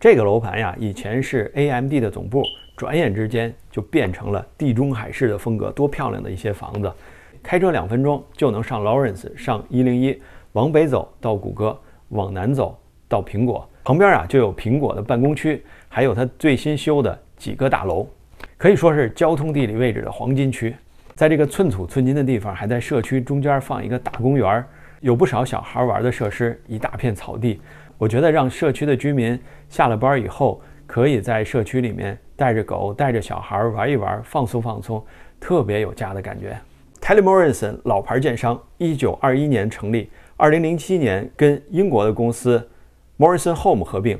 这个楼盘呀，以前是 AMD 的总部，转眼之间就变成了地中海式的风格，多漂亮的一些房子！开车两分钟就能上 Lawrence，上一零一，往北走到谷歌，往南走到苹果，旁边啊就有苹果的办公区，还有它最新修的几个大楼，可以说是交通地理位置的黄金区。在这个寸土寸金的地方，还在社区中间放一个大公园儿，有不少小孩玩的设施，一大片草地。我觉得让社区的居民下了班以后，可以在社区里面带着狗、带着小孩玩一玩，放松放松，特别有家的感觉。Terry Morrison 老牌建商，一九二一年成立，二零零七年跟英国的公司 Morrison Home 合并，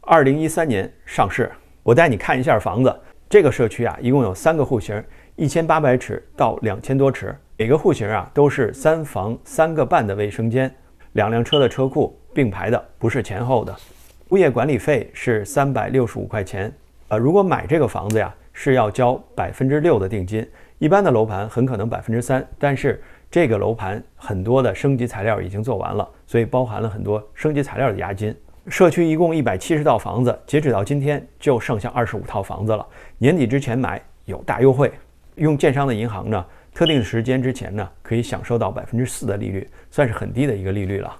二零一三年上市。我带你看一下房子，这个社区啊，一共有三个户型，一千八百尺到两千多尺，每个户型啊都是三房三个半的卫生间，两辆车的车库。并排的不是前后的，物业管理费是三百六十五块钱。呃，如果买这个房子呀，是要交百分之六的定金。一般的楼盘很可能百分之三，但是这个楼盘很多的升级材料已经做完了，所以包含了很多升级材料的押金。社区一共一百七十套房子，截止到今天就剩下二十五套房子了。年底之前买有大优惠，用建商的银行呢，特定时间之前呢可以享受到百分之四的利率，算是很低的一个利率了。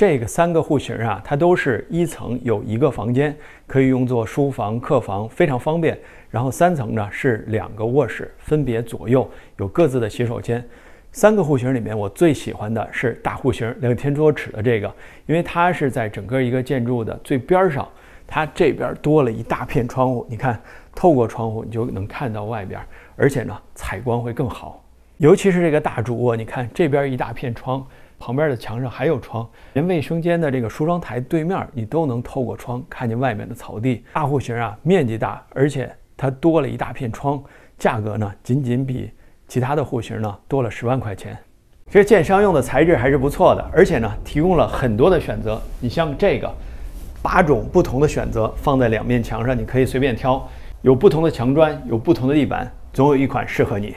这个三个户型啊，它都是一层有一个房间，可以用作书房、客房，非常方便。然后三层呢是两个卧室，分别左右有各自的洗手间。三个户型里面，我最喜欢的是大户型，两天桌尺的这个，因为它是在整个一个建筑的最边上，它这边多了一大片窗户。你看，透过窗户你就能看到外边，而且呢采光会更好。尤其是这个大主卧，你看这边一大片窗。旁边的墙上还有窗，连卫生间的这个梳妆台对面，你都能透过窗看见外面的草地。大户型啊，面积大，而且它多了一大片窗，价格呢仅仅比其他的户型呢多了十万块钱。其实建商用的材质还是不错的，而且呢提供了很多的选择。你像这个，八种不同的选择放在两面墙上，你可以随便挑，有不同的墙砖，有不同的地板，总有一款适合你。